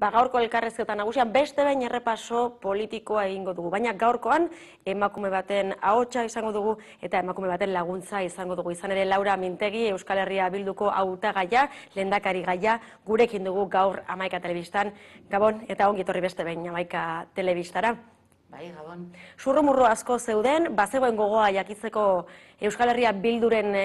Ba, gaurko elkarrezketa nagusian beste bain errepaso politikoa egingo dugu, baina gaurkoan emakume baten ahotsa izango dugu eta emakume baten laguntza izango dugu. Izan ere Laura Mintegi Euskal Herria Bilduko hautagaia, lehendakari gaia gurekin dugu gaur 11 telebistan. Gabon eta ongi etorri beste bain 11 telebistara. Bai, Gabon. Zurrumurru asko zeuden, bazegoen gogoa jakitzeko Euskal Herria Bilduren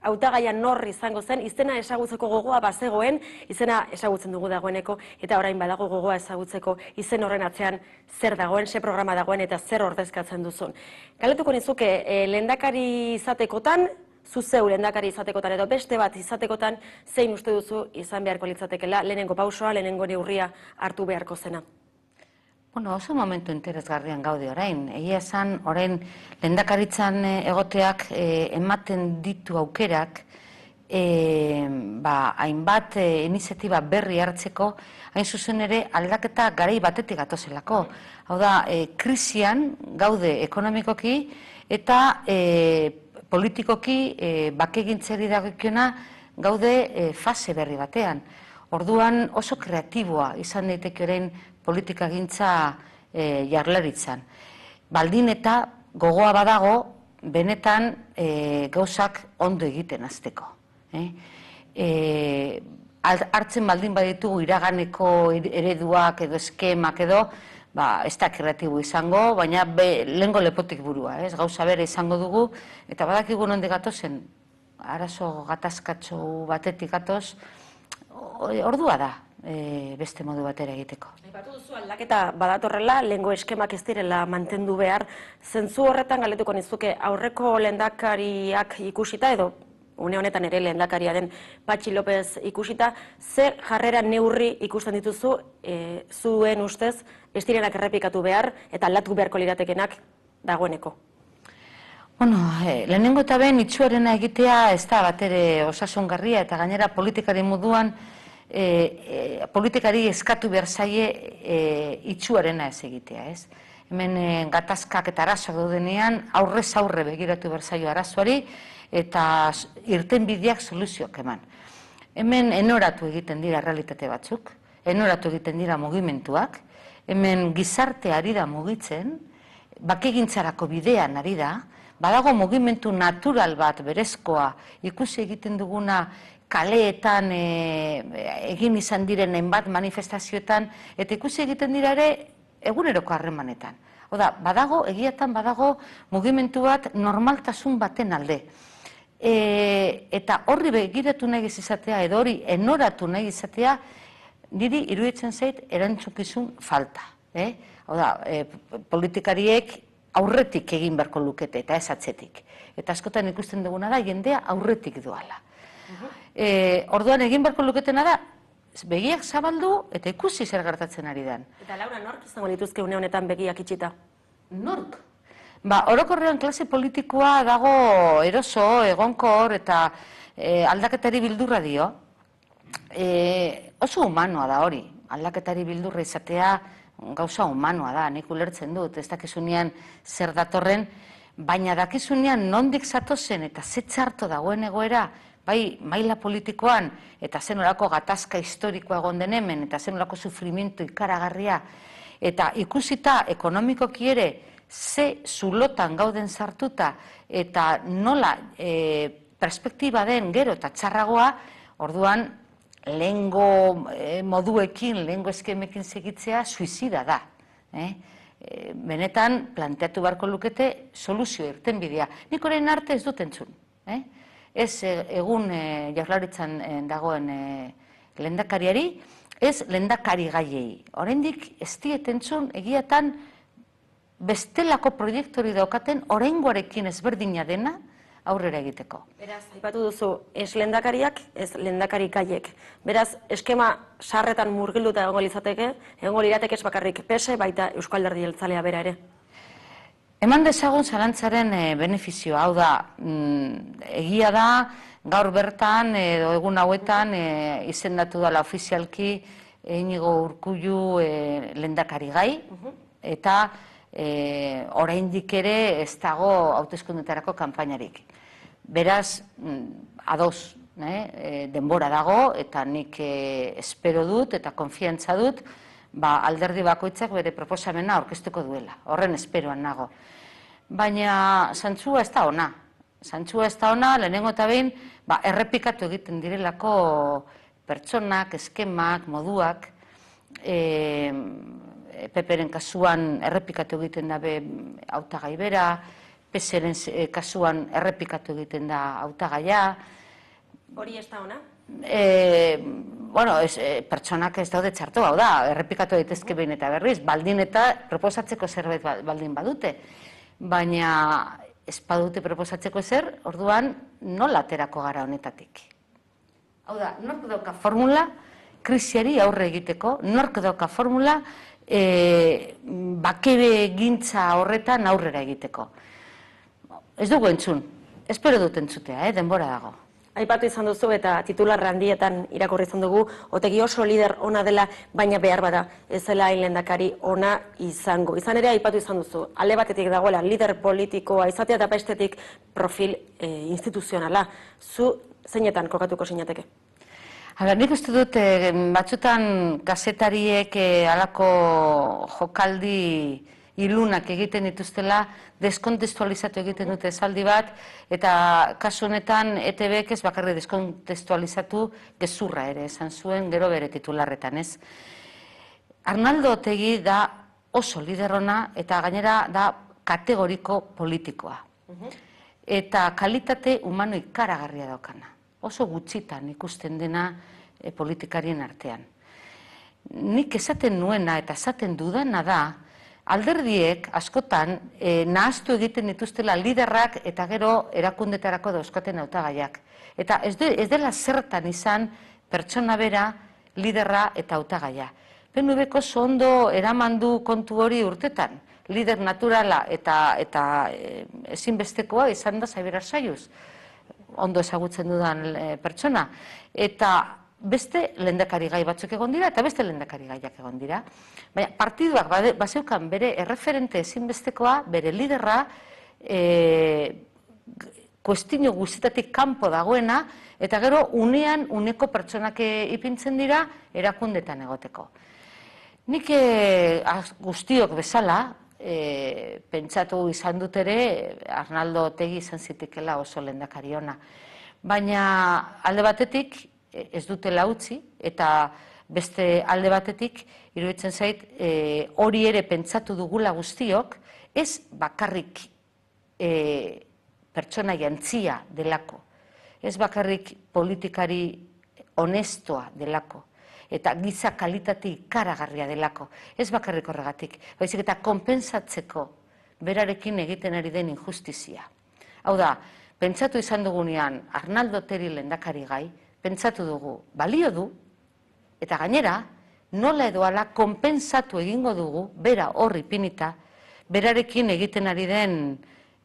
hautagaia nor izango zen, izena esagutzeko gogoa bazegoen, izena esagutzen dugu dagoeneko, eta orain badago gogoa esagutzeko izen horren atzean zer dagoen, ze programa dagoen eta zer ordezkatzen duzun. Galetuko nizuke, e, lehendakari izatekotan, zuzeu lehendakari izatekotan edo beste bat izatekotan, zein uste duzu izan beharko litzatekela, lehenengo pausoa, lehenengo neurria hartu beharko zena oso momentu interesgarrian gaude orain. Egia esan, orain lehendakaritzan eh, egoteak eh, ematen ditu aukerak e, ba, hainbat e, iniziatiba berri hartzeko, hain zuzen ere aldaketa garei batetik gatozelako. Hau da, e, krisian gaude ekonomikoki eta politikoki e, bakegintzeri dagokiona gaude e, fase berri batean. Orduan oso kreatiboa izan daiteke orain politika gintza e, eh, Baldin eta gogoa badago, benetan e, gauzak ondo egiten azteko. E, eh? e, hartzen baldin baditugu iraganeko ereduak edo eskemak edo, ba, ez da kreatibu izango, baina be, lepotik burua, ez gauza bere izango dugu, eta badakigu nondik gatozen, arazo gatazkatzu batetik gatoz, ordua da, Eh, beste modu batera egiteko. Aipatu duzu aldaketa badatorrela, lengo eskemak ez direla mantendu behar, zentzu horretan galetuko nizuke aurreko lendakariak ikusita edo une honetan ere lehendakaria den Patxi López ikusita, ze jarrera neurri ikusten dituzu e, zuen ustez ez direnak errepikatu behar eta aldatu beharko liratekenak dagoeneko? Bueno, e, lehenengo eta ben, itxuarena egitea ez da bat ere osasungarria eta gainera politikari moduan e, politikari eskatu behar zaie eh, itxuarena ez egitea, ez? Hemen e, gatazkak eta arazoa dudenean, aurrez aurre begiratu behar zaio arazoari, eta irten bideak soluzioak eman. Hemen enoratu egiten dira realitate batzuk, enoratu egiten dira mugimentuak, hemen gizarte ari da mugitzen, bakegintzarako bidean ari da, badago mugimentu natural bat berezkoa ikusi egiten duguna kaleetan e, egin izan direnen bat manifestazioetan, eta ikusi egiten dira ere eguneroko harremanetan. Oda, badago, egiatan badago mugimendu bat normaltasun baten alde. E, eta horri begiratu nahi izatea edo hori enoratu nahi izatea, niri iruditzen zait erantzukizun falta. Eh? E? Oda, politikariek aurretik egin beharko lukete eta ez atzetik. Eta askotan ikusten duguna da jendea aurretik duala. Eh, orduan egin beharko luketena da, begiak zabaldu eta ikusi zer gertatzen ari den. Eta Laura, nork izango lituzke une honetan begiak itxita? Nork? Ba, orokorrean klase politikoa dago eroso, egonkor eta eh, aldaketari bildurra dio. Eh, oso humanoa da hori, aldaketari bildurra izatea gauza humanoa da, nik ulertzen dut, ez dakizunean zer datorren, baina dakizunean nondik zatozen eta zetxarto dagoen egoera, bai maila politikoan eta zenolako gatazka historikoa egon hemen eta zenolako sufrimentu ikaragarria eta ikusita ekonomikoki ere ze zulotan gauden sartuta eta nola e, perspektiba den gero eta txarragoa orduan lengo e, moduekin, lehengo eskemekin segitzea suizida da. Eh? E, benetan planteatu beharko lukete soluzio irten bidea. Nik horrein arte ez dut entzun. Eh? ez eh, egun e, jaurlaritzan eh, dagoen e, lendakariari, ez lendakari gaiei. Horendik, ez dieten egiatan, bestelako proiektori daukaten, horrengoarekin ezberdina dena, aurrera egiteko. Beraz, aipatu duzu, ez lendakariak, ez lendakari gaiek. Beraz, eskema sarretan murgiluta egon lizateke, egon golirateke ez bakarrik pese, baita Euskal Dardieltzalea bera ere. Eman dezagun zalantzaren e, benefizio, hau da, mm, egia da, gaur bertan edo egun hauetan e, izendatu dala ofizialki einigo urkullu e, eh, lendakari gai, eta e, oraindik ere ez dago hautezkundetarako kanpainarik. Beraz, mm, ados ne, denbora dago, eta nik e, espero dut eta konfientza dut, ba, alderdi bakoitzak bere proposamena aurkeztuko duela, horren esperoan nago. Baina santzua ez da ona, Santzua ez da ona, lehenengo eta behin, ba, errepikatu egiten direlako pertsonak, eskemak, moduak, e, peperen kasuan errepikatu egiten da hautagai bera, peseren eh, kasuan errepikatu egiten da hautagaia. Hori ez da ona? E, bueno, es, eh, pertsonak ez daude txartu, hau da, errepikatu daitezke behin eta berriz, baldin eta proposatzeko zerbait ba-, baldin badute, baina ez badute proposatzeko zer, orduan nola aterako gara honetatik. Hau da, nork doka formula, krisiari aurre egiteko, nork doka formula, e, eh, bakebe gintza horretan aurrera egiteko. Ez dugu entzun, espero dut entzutea, eh, denbora dago. Aipatu izan duzu eta titular handietan irakurri izan dugu, otegi oso lider ona dela, baina behar bada, ez zela ona izango. Izan ere, aipatu izan duzu, ale batetik dagoela, lider politikoa izatea eta bestetik profil e, instituzionala. Zu, zeinetan kokatuko sinateke? Habe, uste dut, eh, batzutan gazetariek eh, halako alako jokaldi ilunak egiten dituztela, deskontestualizatu egiten dute esaldi bat, eta kasu honetan ETB ez bakarri deskontestualizatu gezurra ere, esan zuen gero bere titularretan ez. Arnaldo Otegi da oso liderona eta gainera da kategoriko politikoa. Mhm. Eta kalitate humano ikaragarria daukana. Oso gutxitan ikusten dena eh, politikarien artean. Nik esaten nuena eta esaten dudana da, alderdiek askotan e, eh, nahaztu egiten dituztela liderrak eta gero erakundetarako dauzkaten hautagaiak. Eta ez, de, ez dela zertan izan pertsona bera liderra eta hautagaia. PNVko zondo eramandu kontu hori urtetan, lider naturala eta, eta e, ezinbestekoa izan da zaibera saiuz, ondo ezagutzen dudan e, pertsona. Eta beste lehendakari gai batzuk egon dira eta beste lendakari gaiak egon dira. Baina partiduak baseukan bere erreferente ezinbestekoa, bere liderra, eh, kuestiño guztietatik kanpo dagoena, eta gero unean, uneko pertsonak ipintzen dira, erakundetan egoteko. Nik eh, guztiok bezala, eh, pentsatu izan dut ere, Arnaldo Otegi izan oso lehendakari ona. Baina alde batetik, E, ez dute lautzi, eta beste alde batetik, iruditzen zait, e, hori ere pentsatu dugula guztiok, ez bakarrik e, pertsona jantzia delako, ez bakarrik politikari onestoa delako, eta giza kalitatik karagarria delako, ez bakarrik horregatik, baizik eta konpensatzeko berarekin egiten ari den injustizia. Hau da, pentsatu izan dugunean, Arnaldo Terilendakari gai, pentsatu dugu balio du, eta gainera, nola edo ala kompensatu egingo dugu, bera horri pinita, berarekin egiten ari den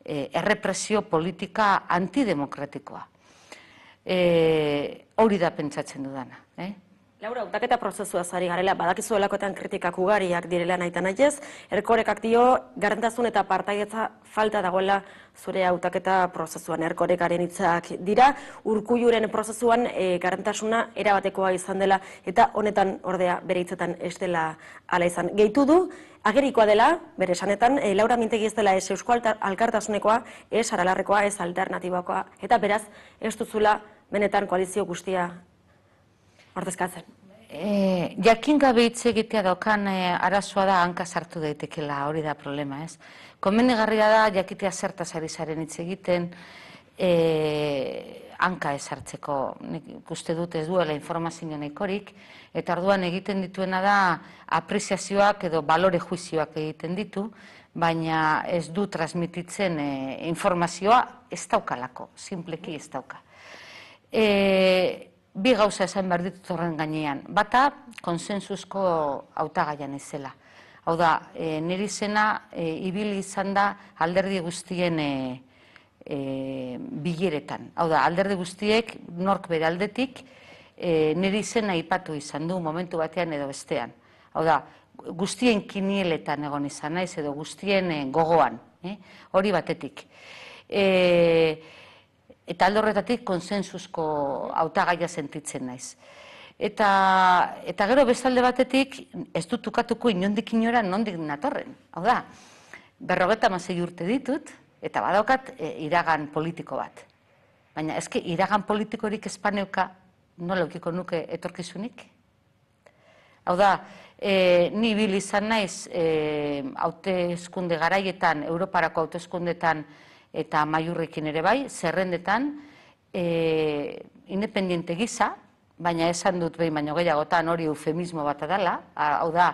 eh, errepresio politika antidemokratikoa. Eh, hori da pentsatzen dudana. Eh? Laura, autaketa prozesua garela, badakizuelako kritikak ugariak direla nahi tan aiez, erkorekak dio, garantazun eta partagetza falta dagoela zure autaketa prozesuan, erkorekaren hitzak dira, urku prozesuan eh, garantazuna garantasuna erabatekoa izan dela, eta honetan ordea bere ez estela ala izan. Gehitu du, agerikoa dela, bere esanetan, eh, Laura Mintegi ez dela ez eusko alkartasunekoa, ez aralarrekoa, ez alternatibakoa, eta beraz, ez duzula, benetan koalizio guztia ordezkatzen. Eh, jakin gabe hitz egitea daukan eh, arazoa da hanka sartu daitekela, hori da problema, ez? Komenigarria da jakitea zertaz ari zaren hitz egiten, eh, hanka ez hartzeko, uste dut ez duela informazio nahikorik, eta orduan egiten dituena da apreziazioak edo balore juizioak egiten ditu, baina ez du transmititzen eh, informazioa ez daukalako, simpleki ez dauka. Eh, bi gauza esan behar ditut horren gainean. Bata, konsensuzko hautagaian ezela. Hau da, e, niri zena e, ibili izan da alderdi guztien e, e, bileretan. Hau da, alderdi guztiek nork bere aldetik e, izena zena ipatu izan du momentu batean edo bestean. Hau da, guztien kinieletan egon izan naiz edo guztien gogoan. Eh? hori batetik eta aldo horretatik konsensuzko hautagaia sentitzen naiz. Eta, eta gero bezalde batetik ez dut tukatuko inondik inora nondik natorren. Hau da, berrogeta mazei urte ditut, eta badaukat e, iragan politiko bat. Baina ezke iragan politikorik espaneuka nola nuke etorkizunik? Hau da, e, ni bil izan naiz e, haute garaietan, Europarako haute eta maiurrekin ere bai, zerrendetan, e, independiente gisa, baina esan dut behin baino gehiagotan hori eufemismo bat adala, hau da,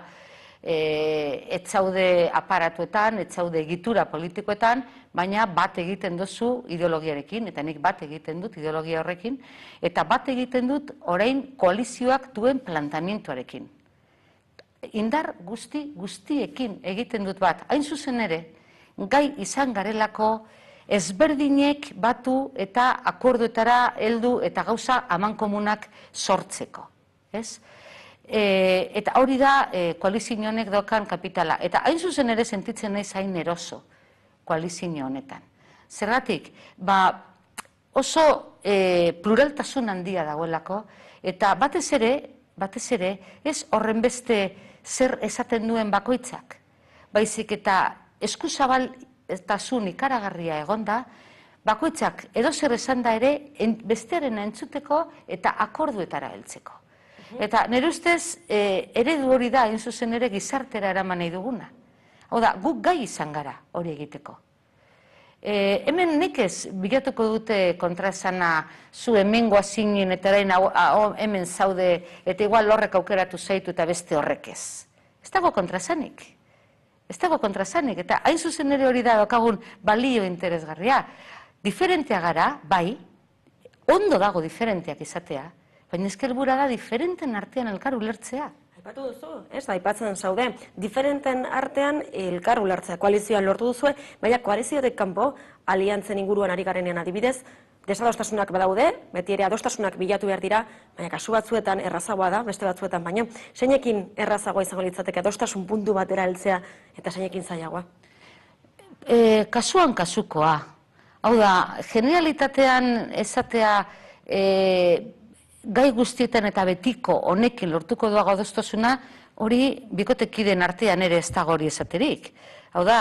e, eh, etzaude aparatuetan, etzaude egitura politikoetan, baina bat egiten duzu ideologiarekin, eta nik bat egiten dut ideologia horrekin, eta bat egiten dut orain koalizioak duen plantamientuarekin. Indar guzti guztiekin egiten dut bat, hain zuzen ere, gai izan garelako, ezberdinek batu eta akorduetara heldu eta gauza komunak sortzeko. Ez? E, eta hori da e, honek dokan kapitala. Eta hain zuzen ere sentitzen naiz hain eroso koalizio honetan. Zergatik, ba, oso e, pluraltasun handia dagoelako, eta batez ere, batez ere, ez horren beste zer esaten duen bakoitzak, baizik eta eskuzabal zun ikaragarria egonda, bakoitzak edo zer esan da ere, bestearen entzuteko eta akorduetara heltzeko. Mhm. Eta nire ustez, e, ere du hori da, hain zuzen ere, gizartera eraman nahi duguna. Hau da, guk gai izan gara hori egiteko. E, hemen nik ez, bilatuko dute kontrazana zu hemen guazinen eta hemen zaude, eta igual horrek aukeratu zaitu eta beste horrek ez. Ez dago kontrazanik ez dago kontrasanik, eta hain zuzen ere hori da dokagun balio interesgarria. Diferentea gara, bai, ondo dago diferenteak izatea, baina bura da diferenten artean elkar ulertzea. Aipatu duzu, ez, aipatzen zaude, diferenten artean elkar ulertzea, koalizioan lortu duzue, baina koalizioetek kanpo, aliantzen inguruan ari garenean adibidez, desadostasunak badaude, beti ere adostasunak bilatu behar dira, baina kasu batzuetan errazagoa da, beste batzuetan, baina zeinekin errazagoa izango litzateke adostasun puntu batera heltzea eta seinekin zailagoa? E, kasuan kasukoa. Hau da, generalitatean esatea e, gai guztietan eta betiko honekin lortuko doa gaudoztosuna, hori bikotekiden artean ere ez dago hori esaterik. Hau da,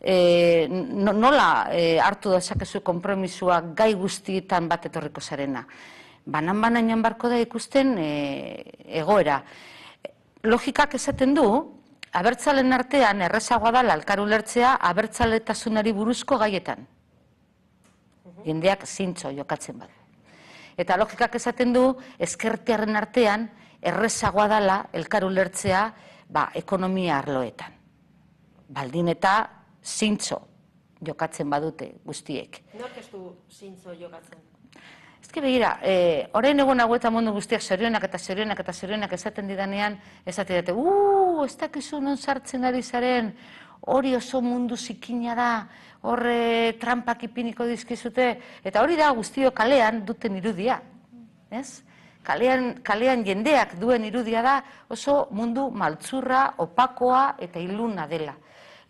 e, nola e, hartu da esakezu kompromisua gai guztietan bat etorriko zarena. Banan banan janbarko da ikusten e, egoera. Logikak esaten du, abertzalen artean errezagoa da lalkaru ulertzea abertzaletasunari buruzko gaietan. Indeak mhm. zintzo jokatzen bat. Eta logikak esaten du, ezkertiaren artean, errezagoa dala elkar ulertzea ba, ekonomia arloetan. Baldin eta zintzo jokatzen badute guztiek. Nork ez du zintzo jokatzen? Ezke begira, e, orain egon hauetan mundu guztiak zorionak eta zorionak eta zorionak esaten didanean, esaten dute, uuu, ez dakizu non sartzen ari zaren, hori oso mundu zikina da, horre trampak ipiniko dizkizute, eta hori da guztio kalean duten irudia. Kalean, jendeak duen irudia da oso mundu maltzurra, opakoa eta iluna dela.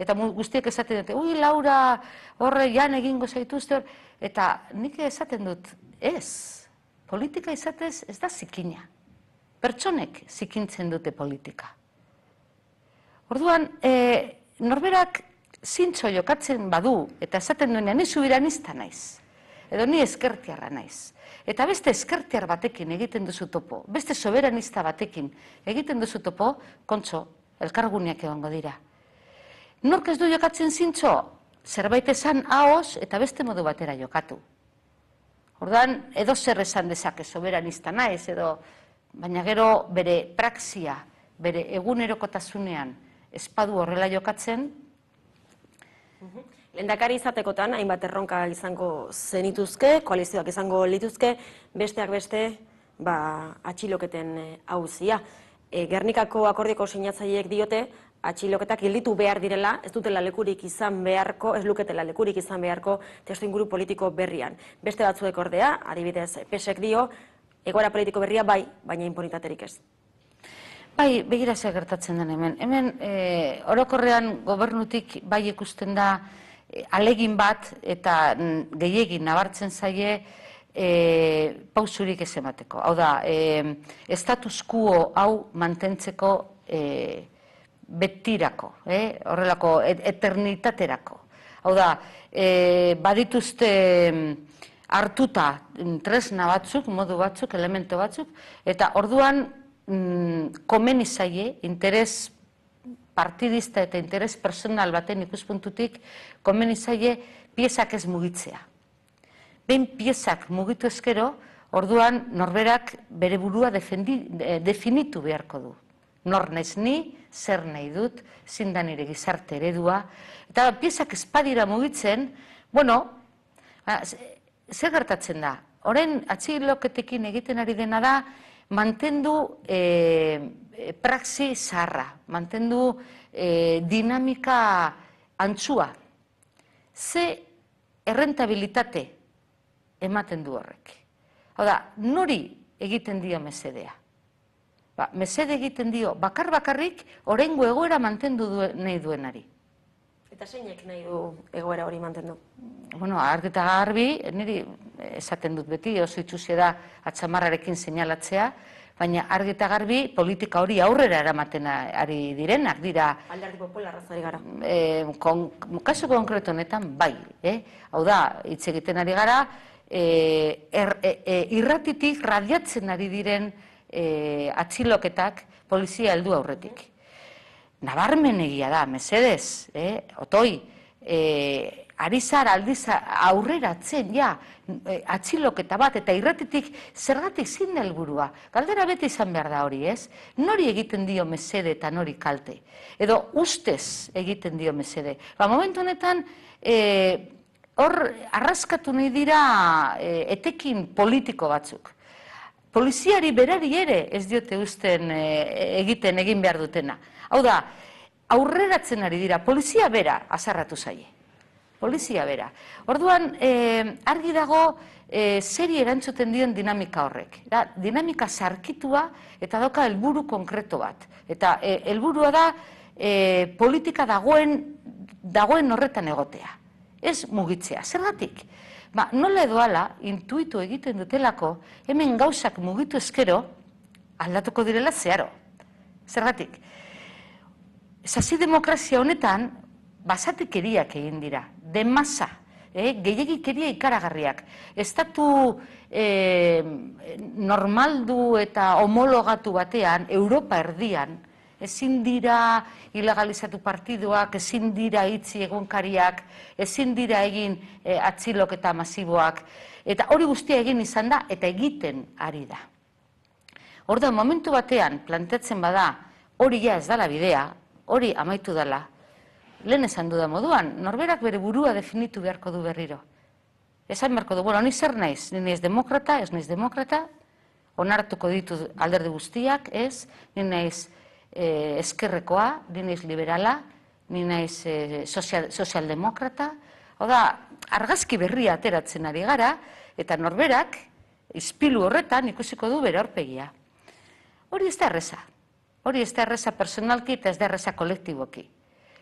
Eta guztiek esaten dute, ui, Laura, horre jan egingo zaituzte eta nike esaten dut, ez, politika izatez ez da zikina. Pertsonek zikintzen dute politika. Orduan, eh, norberak zintxo jokatzen badu, eta esaten duenean, ni subiranista naiz, edo ni eskertiarra naiz. Eta beste eskertiar batekin egiten duzu topo, beste soberanista batekin egiten duzu topo, kontso, elkarguneak egongo dira. Nork ez du jokatzen zintxo, zerbait esan haoz eta beste modu batera jokatu. Ordan edo zer esan dezake soberanista naiz, edo, baina gero bere praxia, bere egunerokotasunean, espadu horrela jokatzen. Mhm. Lendakari izatekotan, hainbat erronka izango zenituzke, koalizioak izango lituzke, besteak beste ba, atxiloketen hauzia. Eh, e, Gernikako akordiko sinatzaileek diote, atxiloketak hilditu behar direla, ez dutela lekurik izan beharko, ez luketela lekurik izan beharko testu inguru politiko berrian. Beste batzuek ordea, adibidez, pesek dio, egoera politiko berria bai, baina imponitaterik ez. Bai, begira gertatzen den hemen. Hemen e, orokorrean gobernutik bai ikusten da eh, alegin bat eta mm, gehiegin nabartzen zaie e, pausurik ez emateko. Hau da, e, estatus quo hau mantentzeko e, betirako, e, horrelako et, eternitaterako. Hau da, e, badituzte mm, hartuta mm, tresna batzuk, modu batzuk, elemento batzuk, eta orduan Mm, komen izaie, interes partidista eta interes personal baten ikuspuntutik, komen izaie piezak ez mugitzea. Behin piezak mugitu ezkero, orduan norberak bere burua eh, definitu beharko du. Nor naiz ni, zer nahi dut, zindan ere gizarte eredua. Eta piezak espadira mugitzen, bueno, zer gertatzen da? Horen atxiloketekin egiten ari dena da, mantendu e, eh, eh, praxi zarra, mantendu e, dinamika antzua. Ze errentabilitate ematen du horrek. Hau da, nori egiten dio mesedea. Ba, mesede egiten dio, bakar bakarrik, orengo egoera mantendu nahi duenari. Eta zeinek nahi du egoera hori mantendu? Bueno, argi eta garbi, niri esaten dut beti, oso itxusia da atxamarrarekin seinalatzea, baina argi eta garbi politika hori aurrera eramaten ari direnak dira. Alderdi popularra gara. E, Kaso kasu bai. Eh? Hau da, hitz egiten ari gara, e, er, e, irratitik radiatzen ari diren atxiloketak polizia heldu aurretik nabarmen egia da, mesedez, eh, otoi, eh, ari zar aldiz aurrera atzen, ja, eh, atziloketa bat, eta irretetik zergatik zin helburua. Galdera beti izan behar da hori, ez? Nori egiten dio mesede eta nori kalte. Edo ustez egiten dio mesede. Ba, momentu honetan, eh, hor, arraskatu nahi dira eh, etekin politiko batzuk. Poliziari berari ere ez diote usten egiten egin behar dutena. Hau da, aurreratzen ari dira, polizia bera azarratu zaie. Polizia bera. Orduan, eh, argi dago, eh, zeri erantzuten dien dinamika horrek. Dinamika zarkitua eta doka helburu konkreto bat. Eta eh, elburua da politika dagoen horretan egotea. Ez mugitzea. Zergatik, ba, nola edoala, intuitu egiten dutelako, hemen gauzak mugitu ezkero, aldatuko direla zeharo. Zergatik. Zazi demokrazia honetan, basatik eriak egin dira, demasa, eh, gehiagik keria ikaragarriak. Estatu eh, normaldu eta homologatu batean, Europa erdian, ezin dira ilegalizatu partiduak, ezin dira itzi egunkariak, ezin dira egin eh, atzilok eta masiboak, eta hori guztia egin izan da, eta egiten ari da. Hor da, momentu batean, plantatzen bada, hori ja ez dala bidea, hori amaitu dela. Lehen esan du da moduan, norberak bere burua definitu beharko du berriro. Esan beharko du, bueno, ni zer naiz, ni naiz demokrata, ez naiz demokrata, onartuko ditu alderdi guztiak, ez, ni naiz eskerrekoa, eh, ni naiz liberala, ni naiz sozialdemokrata, eh, sozial, sozialdemokrata, argazki berria ateratzen ari gara, eta norberak, izpilu horretan ikusiko du bere horpegia. Hori ez da erreza hori ez da erreza personalki eta ez da erreza kolektiboki.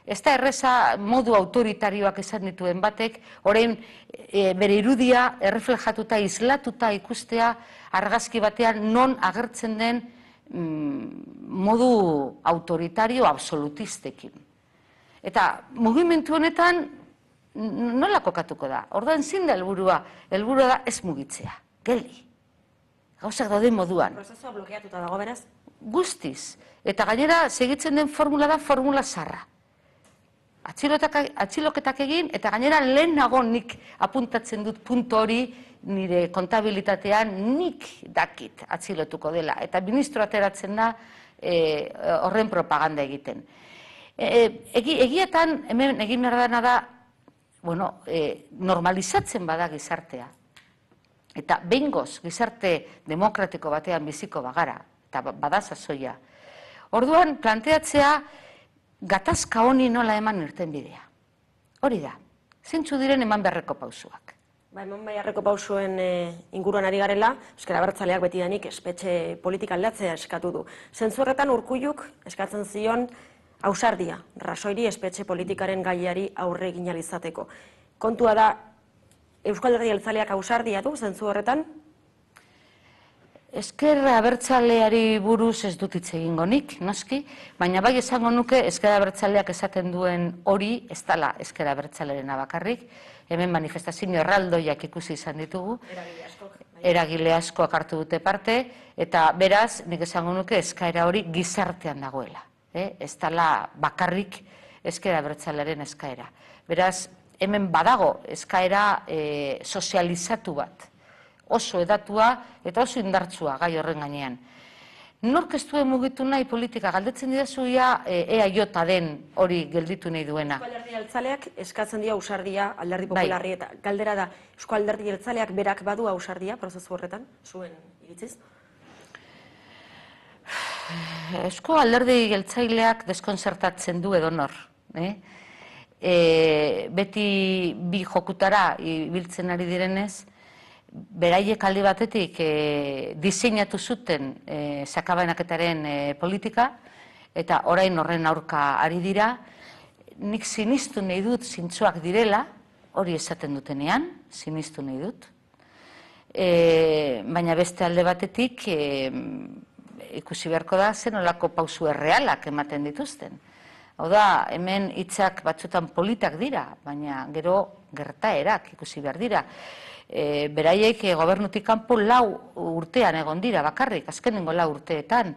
Ez da erreza modu autoritarioak izan dituen batek, orain e, bere irudia erreflejatuta, islatuta ikustea argazki batean non agertzen den mm, modu autoritario absolutistekin. Eta mugimentu honetan nola kokatuko da? Orduan zin da helburua, helburua da ez mugitzea. Geldi. Gauzak daude moduan. Prozesua blokeatuta dago beraz? guztiz. Eta gainera, segitzen den formula da formula zarra. Atziloketak egin, eta gainera lehen nago nik apuntatzen dut puntu hori, nire kontabilitatean nik dakit atzilotuko dela. Eta ministro ateratzen da eh, horren propaganda egiten. Eh, eh, egietan, hemen egin erdana da, bueno, normalizatzen bada gizartea. Eta bengoz gizarte demokratiko batean biziko bagara, eta ba, bada Orduan, planteatzea, gatazka honi nola eman irten bidea. Hori da, zintzu diren eman beharreko pausuak. Ba, eman beharreko pausuen eh, inguruan ari garela, euskara bertzaleak beti denik espetxe politika aldatzea eskatu du. Zentzu horretan urkuiuk eskatzen zion hausardia, rasoiri espetxe politikaren gaiari aurre ginalizateko. Kontua da, Euskal Herri ausardia hausardia du, zentzu horretan, Ezkerra abertzaleari buruz ez dut hitz egingo nik, noski, baina bai esango nuke ezkerra abertzaleak esaten duen hori, ez dala ezkerra abertzalearen abakarrik, hemen manifestazio erraldoiak ikusi izan ditugu, eragile askoak bai. hartu dute parte, eta beraz, nik esango nuke eskaera hori gizartean dagoela. Eh? Ez dala bakarrik ezkerra abertzalearen eskaera. Beraz, hemen badago eskaera eh, sozializatu bat, oso edatua eta oso indartsua gai horren gainean. Nork ez duen mugitu nahi politika, galdetzen dira zuia ea e jota den hori gelditu nahi duena. alderdi Jeltzaleak eskatzen dira ausardia alderdi bai. popularri eta galdera da, alderdi Jeltzaleak berak badu ausardia prozesu horretan, zuen iritziz? Esko alderdi geltzaileak deskonsertatzen du edo nor. Eh? E, beti bi jokutara ibiltzen ari direnez, beraiek alde batetik e, diseinatu zuten e, eh, sakabainaketaren eh, politika, eta orain horren aurka ari dira, nik sinistu nahi dut zintzuak direla, hori esaten dutenean, sinistu nahi dut. E, baina beste alde batetik, ikusi beharko da, zen olako pausu errealak ematen dituzten. Hau da, hemen hitzak batzutan politak dira, baina gero gertaerak ikusi behar dira. E, beraiek e, gobernutik kanpo lau urtean egon dira bakarrik, azkenengo lau urteetan,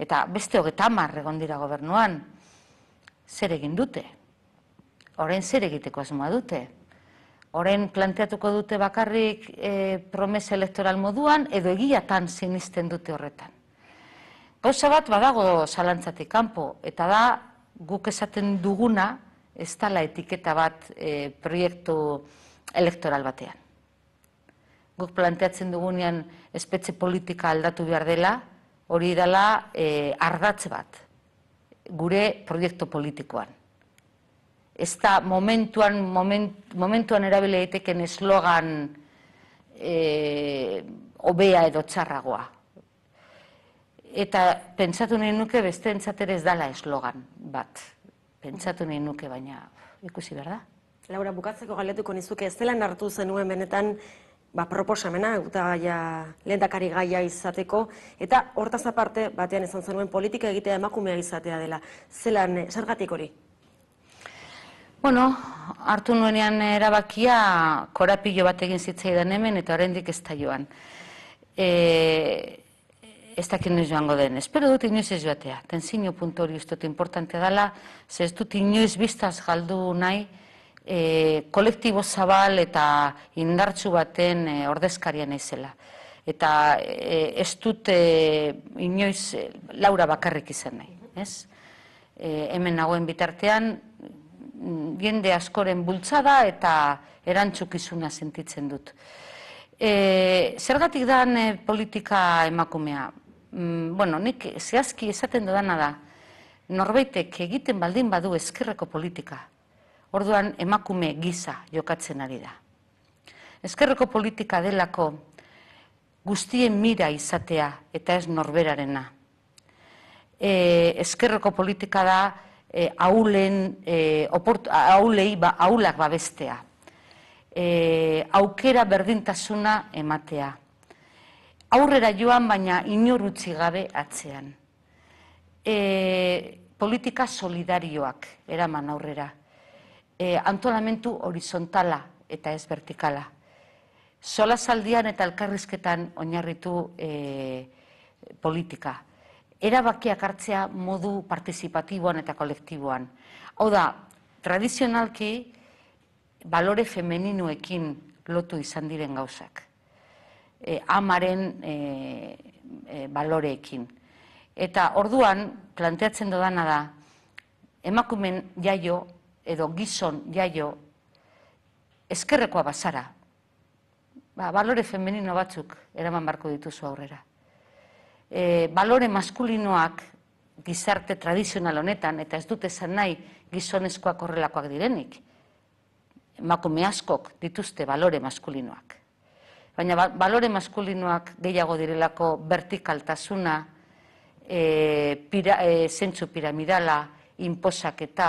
eta beste hogetamar egon dira gobernuan, zer egin dute, horren zer egiteko asuma dute, horren planteatuko dute bakarrik e, promes elektoral moduan, edo egiatan sinisten dute horretan. Gauza bat badago zalantzatik kanpo, eta da guk esaten duguna ez dala etiketa bat proiektu elektoral batean guk planteatzen dugunean espetxe politika aldatu behar dela, hori dela eh, ardatze bat, gure proiektu politikoan. Ez momentuan momentuan erabileiteken eslogan eh, obea edo txarragoa. Eta pentsatu nahi nuke beste entzater ez dela eslogan bat. Pentsatu nahi nuke baina ikusi berda. Laura, bukatzeko galetuko nizuke, ez dela hartu zenuen benetan ba, proposamena, eta ja, lehen gaia izateko, eta hortaz aparte batean izan zenuen politika egitea emakumea izatea dela. Zelan, eh, zergatik hori? Bueno, hartu nuenean erabakia korapillo bat egin zitzaidan hemen eta horrendik ez da joan. E, ez dakit noiz joango den. Espero dut inoiz ez joatea. Tenzino puntu hori uste dut importantea dela, ez dut inoiz biztaz galdu nahi, e, kolektibo zabal eta indartsu baten e, ordezkaria naizela. Eta e, ez dut e, inoiz e, laura bakarrik izan ez? E, hemen nagoen bitartean, jende askoren bultzada eta erantzuk sentitzen dut. E, zergatik da politika emakumea? Mm, bueno, nik zehazki esaten dudana da, norbeitek egiten baldin badu eskerreko politika, orduan emakume giza jokatzen ari da. Ezkerreko politika delako guztien mira izatea eta ez norberarena. E, ezkerreko politika da e, e, ba, haulak babestea. Aukera berdintasuna ematea. Aurrera joan baina inorutzi gabe atzean. Politika solidarioak eraman aurrera e, eh, antolamentu horizontala eta ez vertikala. Sola zaldian eta elkarrizketan oinarritu e, politika. Erabakiak hartzea modu partizipatiboan eta kolektiboan. Hau da, tradizionalki, balore femeninuekin lotu izan diren gauzak. E, amaren e, baloreekin. Eta orduan, planteatzen dodana da, emakumen jaio edo gizon jaio eskerrekoa bazara. Ba, balore femenino batzuk eraman barko dituzu aurrera. E, balore maskulinoak gizarte tradizional honetan, eta ez dute zan nahi gizonezkoak horrelakoak direnik. Makume askok dituzte balore maskulinoak. Baina ba, balore maskulinoak gehiago direlako bertikaltasuna, e, pira, e, zentzu piramidala, inposaketa, eta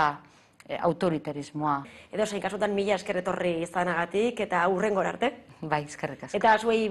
Eh, autoritarismoa. Edo zein kasutan mila eskerretorri izanagatik eta aurrengor arte. Bai, eskerrek asko. Eta azuei